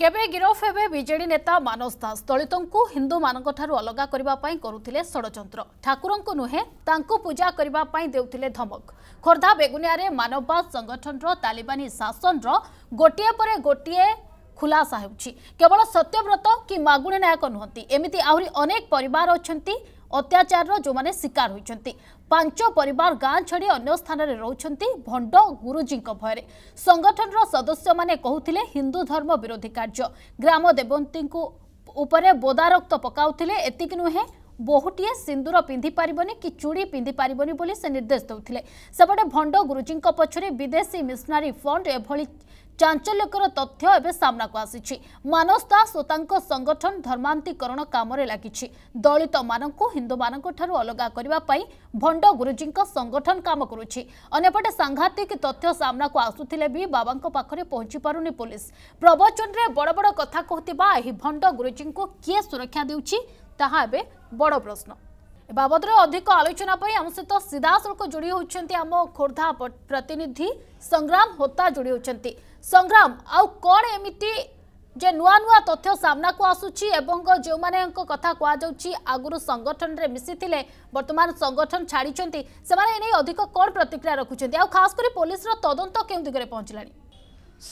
କେବେ ଗିରଫ ହେବେ ବିଜେଡି ନେତା ମାନସ ଦାସ ଦଳିତଙ୍କୁ ହିନ୍ଦୁମାନଙ୍କଠାରୁ ଅଲଗା କରିବା ପାଇଁ କରୁଥିଲେ ଷଡ଼ଯନ୍ତ୍ର ଠାକୁରଙ୍କୁ ନୁହେଁ ତାଙ୍କୁ ପୂଜା କରିବା ପାଇଁ ଦେଉଥିଲେ ଧମକ ଖୋର୍ଦ୍ଧା ବେଗୁନିଆରେ ମାନବବାଦ ସଂଗଠନର ତାଲିବାନୀ ଶାସନର ଗୋଟିଏ ପରେ ଗୋଟିଏ ଖୁଲାସା ହେଉଛି କେବଳ ସତ୍ୟବ୍ରତ କି ମାଗୁଣୀ ନାୟକ ନୁହନ୍ତି ଏମିତି ଆହୁରି ଅନେକ ପରିବାର ଅଛନ୍ତି ଅତ୍ୟାଚାରର ଯେଉଁମାନେ ଶିକାର ହୋଇଛନ୍ତି ପାଞ୍ଚ ପରିବାର ଗାଁ ଛାଡ଼ି ଅନ୍ୟ ସ୍ଥାନରେ ରହୁଛନ୍ତି ଭଣ୍ଡ ଗୁରୁଜୀଙ୍କ ଭୟରେ ସଂଗଠନର ସଦସ୍ୟମାନେ କହୁଥିଲେ ହିନ୍ଦୁ ଧର୍ମ ବିରୋଧୀ କାର୍ଯ୍ୟ ଗ୍ରାମ ଦେବନ୍ତୀଙ୍କୁ ଉପରେ ବୋଦାରକ୍ତ ପକାଉଥିଲେ ଏତିକି ନୁହେଁ ବହୁଟିଏ ସିନ୍ଦୁର ପିନ୍ଧିପାରିବନି କି ଚୁଡ଼ି ପିନ୍ଧିପାରିବନି ବୋଲି ସେ ନିର୍ଦ୍ଦେଶ ଦେଉଥିଲେ ସେପଟେ ଭଣ୍ଡ ଗୁରୁଜୀଙ୍କ ପଛରେ ବିଦେଶୀ ମିଶନାରୀ ଫଣ୍ଡ ଏଭଳି ଚାଞ୍ଚଲ୍ୟକର ତଥ୍ୟ ଏବେ ସାମ୍ନାକୁ ଆସିଛି ମାନସ ଦାସ ଓ ତାଙ୍କ ସଂଗଠନ ଧର୍ମାନ୍ତୀକରଣ କାମରେ ଲାଗିଛି ଦଳିତମାନଙ୍କୁ ହିନ୍ଦୁମାନଙ୍କଠାରୁ ଅଲଗା କରିବା ପାଇଁ ଭଣ୍ଡ ଗୁରୁଜୀଙ୍କ ସଂଗଠନ କାମ କରୁଛି ଅନ୍ୟପଟେ ସାଂଘାତିକ ତଥ୍ୟ ସାମ୍ନାକୁ ଆସୁଥିଲେ ବି ବାବାଙ୍କ ପାଖରେ ପହଞ୍ଚିପାରୁନି ପୋଲିସ ପ୍ରବଚନରେ ବଡ଼ ବଡ଼ କଥା କହୁଥିବା ଏହି ଭଣ୍ଡ ଗୁରୁଜୀଙ୍କୁ କିଏ ସୁରକ୍ଷା ଦେଉଛି ତାହା ଏବେ ବଡ଼ ପ୍ରଶ୍ନ ଏ ବାବଦରେ ଅଧିକ ଆଲୋଚନା ପାଇଁ ଆମ ସହିତ ସିଧାସଳଖ ଯୋଡ଼ି ହେଉଛନ୍ତି ଆମ ଖୋର୍ଦ୍ଧା ପ୍ରତିନିଧି ସଂଗ୍ରାମ ହୋତା ଯୋଡ଼ି ହେଉଛନ୍ତି ସଂଗ୍ରାମ ଆଉ କ'ଣ ଏମିତି ଯେ ନୂଆ ନୂଆ ତଥ୍ୟ ସାମ୍ନାକୁ ଆସୁଛି ଏବଂ ଯେଉଁମାନଙ୍କ କଥା କୁହାଯାଉଛି ଆଗରୁ ସଂଗଠନରେ ମିଶିଥିଲେ ବର୍ତ୍ତମାନ ସଂଗଠନ ଛାଡ଼ିଛନ୍ତି ସେମାନେ ଏ ନେଇ ଅଧିକ କ'ଣ ପ୍ରତିକ୍ରିୟା ରଖୁଛନ୍ତି ଆଉ ଖାସ୍ କରି ପୋଲିସର ତଦନ୍ତ କେଉଁ ଦିଗରେ ପହଞ୍ଚିଲାଣି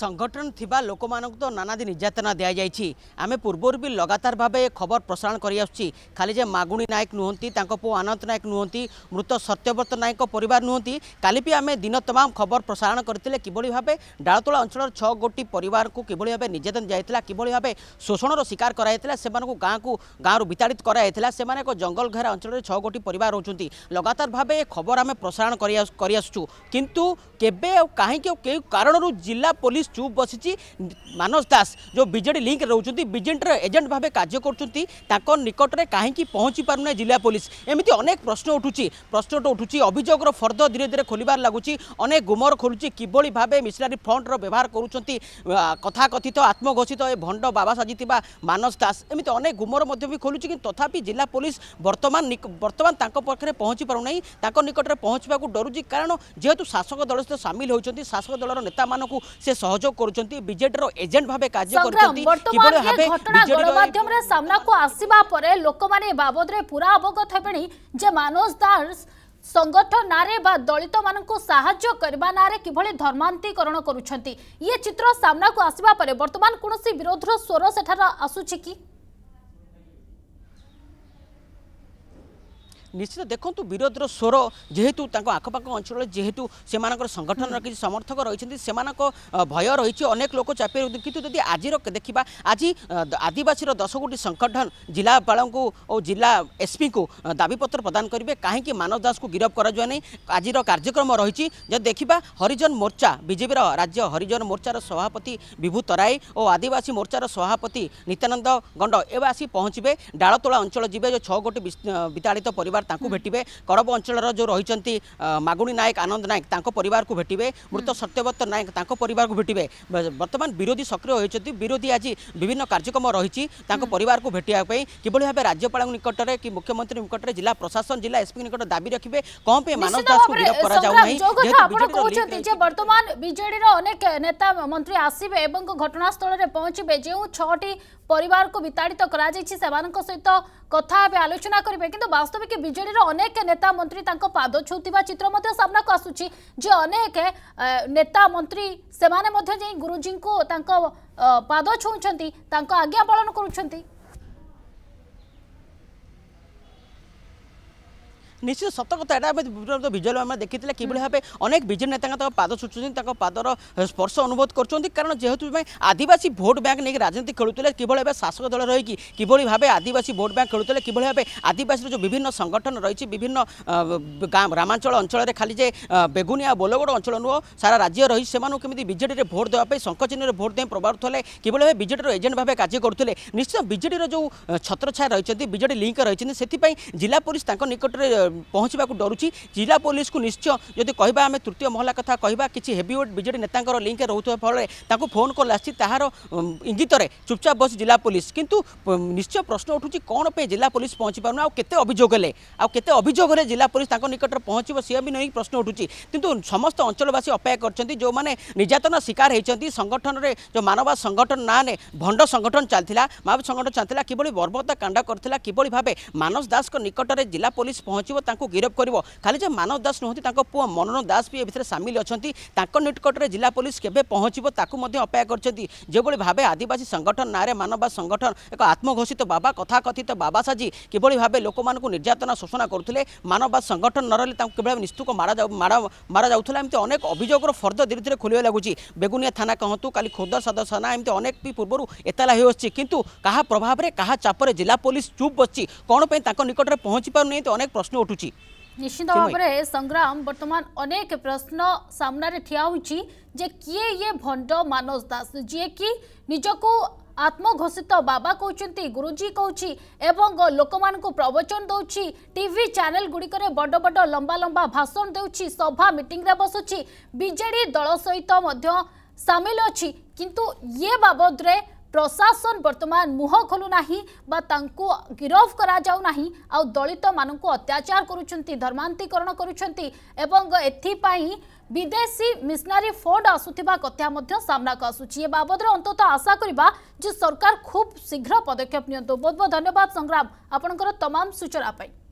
সংগঠন থিবা লোকমানক তো নানাদি নির্যাতনা দিয়া যাইছি আমি পূর্বর বি লগাতার ভাবে খবর প্রসারণ করে আসছি খালি যে মাগুণি নায়ক নুহতি তাঁর পু আনন্দ নায়ক নুহতি মৃত সত্যব্রত নায়ক পরিবার নুহতি কালি বি আমি দিন তমাম খবর প্রসারণ করে কিভাবে ভাবে ডালতোলা অঞ্চলের ছ গোটি পরিবার কিভাবে ভাবে নির্যাতন যাই কিভাবে ভাবে শোষণর শিকার করা সে গাঁকু গাঁর বিতাড়িত করা সে এক জঙ্গল ঘেরা অঞ্চলের ছ গোটি পরিবার রয়েছেন লগাতার ভাবে খবর আমি প্রসারণ করে আসছু কিন্তু কেবে কাহি কেউ কারণর জেলা পুলিশ পুলিশ চুপ বসিছি মানস দাস যে বিজেডি লিঙ্করে রয়েছেন বিজেডির এজেন্ট ভাবে কাজ করছেন তাঁর নিকটরে কী পৌঁছি পু না জেলা পুলিশ এমিতি অনেক প্রশ্ন উঠুছি প্রশ্নট উঠুছি অভিযোগর ফর্দ ধীরে ধীরে খোলবার লাগুছি অনেক গুমর খোলুছি কিভাবে ভাবে মিশনারি ফ্রন্টর ব্যবহার করছেন কথাকথিত আত্মঘোষিত এ ভণ্ড বাবা সাজিথিবা মানস দাস এমিতি অনেক গুমর মধ্যে বি খোলুছি কিন্তু তথাপি জেলা পুলিশ বর্তমান বর্তমান তাঁর পাখে পৌঁছি পু না তাঁর নিকটরে পৌঁছবাকে ডরুছি কারণ যেহেতু শাসক দল সহ সামিল হয়েছেন শাসক দলর নেতা মানুষ সে सहयोग करछंती एजेंट भाबे कार्य करछंती लोक माने बाबद पूरा अवगत हेबेनी जे दास संगठन नारे बा दलित मानको सहाय्य करबा नारे किभले धर्मांतिकरण करूछंती ये चित्र सामना को आसीबा परे वर्तमान कोनोसी विरोध स्वर सेठरा आसुछि की ନିଶ୍ଚିତ ଦେଖନ୍ତୁ ବିରୋଧର ସ୍ୱର ଯେହେତୁ ତାଙ୍କ ଆଖପାଖ ଅଞ୍ଚଳରେ ଯେହେତୁ ସେମାନଙ୍କର ସଂଗଠନର କିଛି ସମର୍ଥକ ରହିଛନ୍ତି ସେମାନଙ୍କ ଭୟ ରହିଛି ଅନେକ ଲୋକ ଚାପି ରହୁଛନ୍ତି କିନ୍ତୁ ଯଦି ଆଜିର ଦେଖିବା ଆଜି ଆଦିବାସୀର ଦଶ ଗୋଟି ସଂଗଠନ ଜିଲ୍ଲାପାଳଙ୍କୁ ଓ ଜିଲ୍ଲା ଏସ୍ପିଙ୍କୁ ଦାବିପତ୍ର ପ୍ରଦାନ କରିବେ କାହିଁକି ମାନବ ଦାସଙ୍କୁ ଗିରଫ କରାଯିବ ନାହିଁ ଆଜିର କାର୍ଯ୍ୟକ୍ରମ ରହିଛି ଯଦି ଦେଖିବା ହରିଜନ ମୋର୍ଚ୍ଚା ବିଜେପିର ରାଜ୍ୟ ହରିଜନ ମୋର୍ଚ୍ଚାର ସଭାପତି ବିଭୁ ତରାଇ ଓ ଆଦିବାସୀ ମୋର୍ଚ୍ଚାର ସଭାପତି ନିତ୍ୟାନନ୍ଦ ଗଣ୍ଡ ଏବେ ଆସି ପହଞ୍ଚିବେ ଡାଳତୋଳା ଅଞ୍ଚଳ ଯିବେ ଯେଉଁ ଛଅ ଗୋଟି ବିତାଡ଼ିତ ପରିବାର পরিবার তাঁকু ভেটিবে করব অঞ্চলর যে রয়েছেন মাগুণী নায়ক আনন্দ নায়ক তাঁক পরিবারকে ভেটিবে মৃত সত্যব্রত নায়ক তাঁক পরিবারকে ভেটিবে বর্তমান বিরোধী সক্রিয় হয়েছেন বিরোধী আজ বিভিন্ন কার্যক্রম রয়েছে তাঁক পরিবারকে ভেটিবা কিভাবে ভাবে রাজ্যপাল নিকটরে কি মুখ্যমন্ত্রী নিকটরে জেলা প্রশাসন জেলা এসপি নিকট দাবি রাখবে কম পে মানব দাসকে গিরফ করা যাও নাই যেহেতু বিজেপি কহুচন্তি যে বর্তমান বিজেডির অনেক নেতা মন্ত্রী আসিবে এবং ঘটনাস্থলরে পৌঁছিবে যে ছটি পরিবারকে বিতাড়িত করা যাইছে সেমানক সহিত কথা হবে আলোচনা করবে কিন্তু বাস্তবিক ବିଜେଡିର ଅନେକ ନେତା ମନ୍ତ୍ରୀ ତାଙ୍କ ପାଦ ଛୁଉଥିବା ଚିତ୍ର ମଧ୍ୟ ସାମ୍ନାକୁ ଆସୁଛି ଯେ ଅନେକ ନେତା ମନ୍ତ୍ରୀ ସେମାନେ ମଧ୍ୟ ଯାଇ ଗୁରୁଜୀଙ୍କୁ ତାଙ୍କ ପାଦ ଛୁଉଁଛନ୍ତି ତାଙ୍କ ଆଜ୍ଞା ପାଳନ କରୁଛନ୍ତି নিশ্চিত সত কথা এটা আমি ভিজুয়াল আমরা দেখিলে কিভাবে ভাবে অনেক বিজেপি নেতা তাঁর পাদ ছুটুছেন তাঁর পাদর স্পর্শ অনুভব করছেন কারণ যেহেতু আদিবাসী ভোট ব্যাঙ্ক নিয়ে রাজনীতি খেলুলে কিভাবে এবার শাসক দল রয়েকি কিভাবে ভাবে আদিবাসী ভোট ব্যাঙ্ক খেলুলে কিভাবে ভাবে আদিবাসীর যে বিভিন্ন সংগঠন রয়েছে বিভিন্ন গ্রামাঞ্চল অঞ্চলের খালি যে বেগুনিয়া বোলগড় অঞ্চল নুহ সারা রাজ্য রয়েছে সে কমিটি বিজেডিরে ভোট দেওয়া শঙ্খচিহ্নরে ভোট দিয়ে প্রভাবিত হলে কিভাবে ভাবে বিজেডির এজেন্ট ভাবে কাজ করুলে নিশ্চয় বিজেডির যে ছত্রছায়া রয়েছে বিজেডি লিঙ্ক রয়েছে সেপাই জেলা পুলিশ তাঁর নিকটে ପହଞ୍ଚିବାକୁ ଡରୁଛି ଜିଲ୍ଲା ପୋଲିସକୁ ନିଶ୍ଚୟ ଯଦି କହିବା ଆମେ ତୃତୀୟ ମହଲା କଥା କହିବା କିଛି ହେଭିୱେଟ୍ ବିଜେଡ଼ି ନେତାଙ୍କର ଲିଙ୍କ୍ ରହୁଥିବା ଫଳରେ ତାଙ୍କୁ ଫୋନ୍ କଲ୍ ଆସିଛି ତାହାର ଇଙ୍ଗିତରେ ଚୁପଚାପ୍ ବସି ଜିଲ୍ଲା ପୋଲିସ କିନ୍ତୁ ନିଶ୍ଚୟ ପ୍ରଶ୍ନ ଉଠୁଛି କ'ଣ ପାଇଁ ଜିଲ୍ଲା ପୋଲିସ ପହଞ୍ଚି ପାରୁନି ଆଉ କେତେ ଅଭିଯୋଗ ହେଲେ ଆଉ କେତେ ଅଭିଯୋଗ ହେଲେ ଜିଲ୍ଲା ପୋଲିସ ତାଙ୍କ ନିକଟରେ ପହଞ୍ଚିବ ସିଏ ବି ନେଇ ପ୍ରଶ୍ନ ଉଠୁଛି କିନ୍ତୁ ସମସ୍ତ ଅଞ୍ଚଳବାସୀ ଅପେକ୍ଷା କରିଛନ୍ତି ଯେଉଁମାନେ ନିର୍ଯାତନା ଶିକାର ହୋଇଛନ୍ତି ସଂଗଠନରେ ଯେଉଁ ମାନବାଦ ସଂଗଠନ ନାଁରେ ଭଣ୍ଡ ସଂଗଠନ ଚାଲିଥିଲା ମାଓବାଦୀ ସଂଗଠନ ଚାଲିଥିଲା କିଭଳି ବର୍ବତା କାଣ୍ଡ କରିଥିଲା କିଭଳି ଭାବେ ମାନସ ଦାସଙ୍କ ନିକଟରେ ଜିଲ୍ଲା ପୋଲିସ ପହଞ୍ଚିବ ଆସିବ ତାଙ୍କୁ ଗିରଫ କରିବ ଖାଲି ଯେ ମାନବ ଦାସ ନୁହନ୍ତି ତାଙ୍କ ପୁଅ ମନନ ଦାସ ବି ଏ ଭିତରେ ସାମିଲ ଅଛନ୍ତି ତାଙ୍କ ନିକଟରେ ଜିଲ୍ଲା ପୋଲିସ କେବେ ପହଞ୍ଚିବ ତାକୁ ମଧ୍ୟ ଅପେକ୍ଷା କରିଛନ୍ତି ଯେଭଳି ଭାବେ ଆଦିବାସୀ ସଂଗଠନ ନାଁରେ ମାନବା ସଂଗଠନ ଏକ ଆତ୍ମଘୋଷିତ ବାବା କଥା କଥିତ ବାବା ସାଜି କିଭଳି ଭାବେ ଲୋକମାନଙ୍କୁ ନିର୍ଯାତନା ଶୋଷଣ କରୁଥିଲେ ମାନବା ସଂଗଠନ ନରହିଲେ ତାଙ୍କୁ କେବଳ ନିସ୍ତୁକ ମାରାଯାଉ ମାରାଯାଉଥିଲା ଏମିତି ଅନେକ ଅଭିଯୋଗର ଫର୍ଦ୍ଦ ଧୀରେ ଧୀରେ ଖୋଲିବା ଲାଗୁଛି ବେଗୁନିଆ ଥାନା କହନ୍ତୁ କାଲି ଖୋର୍ଦ୍ଧା ସଦର ଥାନା ଏମିତି ଅନେକ ବି ପୂର୍ବରୁ ଏତଲା ହେଉଅଛି କିନ୍ତୁ କାହା ପ୍ରଭାବରେ କାହା ଚାପରେ ଜିଲ୍ଲା ପୋଲିସ ଚୁପ୍ ବସିଛି କ'ଣ ପାଇଁ ତାଙ୍କ ନିକଟରେ ପହଞ୍ଚି ପାରୁନି ଏମିତି ଅନେକ ପ୍ରଶ୍ନ घटू निश्चित भाव में संग्राम वर्तमान अनेक प्रश्न सामने ठिया जे किए ये भंड मानस दास जी कि निजक आत्मघोषित बाबा कहते गुरुजी कौच लोक मान प्रवचन दौर टी चेल गुड़िक बड़ बड़ लंबा लंबा भाषण देउची सभा मीटिंग रे बसुची बीजेडी दल सहित सामिल अच्छी किंतु ये बाबद्रे প্রশাসন বর্তমান মুহ খোলু না বা তাঁকু গিরফ করা যাও না আলিত মানুষ অত্যাচার করুচ্ছেন ধর্মান্তরণ করুচ্ছেন এবং এথিপাই বিদেশী মিশনারি ফোর্ড আসুথিবা কথা মধ্য সামনাকু আসুচি এ বাবদরে অন্তত আশা করিবা যে সরকার খুব শীঘ্র পদক্ষেপ নিয়ন্তু বহুত বহুত ধন্যবাদ সংগ্রাম আপনার তমাম সূচনা পাই